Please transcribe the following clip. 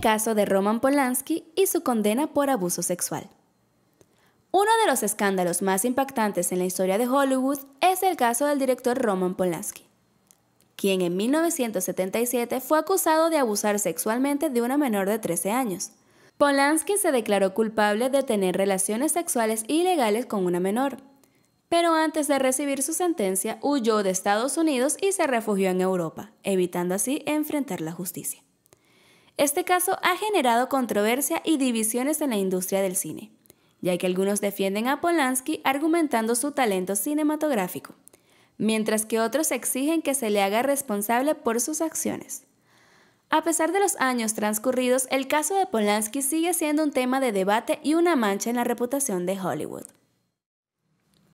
caso de Roman Polanski y su condena por abuso sexual. Uno de los escándalos más impactantes en la historia de Hollywood es el caso del director Roman Polanski, quien en 1977 fue acusado de abusar sexualmente de una menor de 13 años. Polanski se declaró culpable de tener relaciones sexuales ilegales con una menor, pero antes de recibir su sentencia huyó de Estados Unidos y se refugió en Europa, evitando así enfrentar la justicia. Este caso ha generado controversia y divisiones en la industria del cine, ya que algunos defienden a Polanski argumentando su talento cinematográfico, mientras que otros exigen que se le haga responsable por sus acciones. A pesar de los años transcurridos, el caso de Polanski sigue siendo un tema de debate y una mancha en la reputación de Hollywood.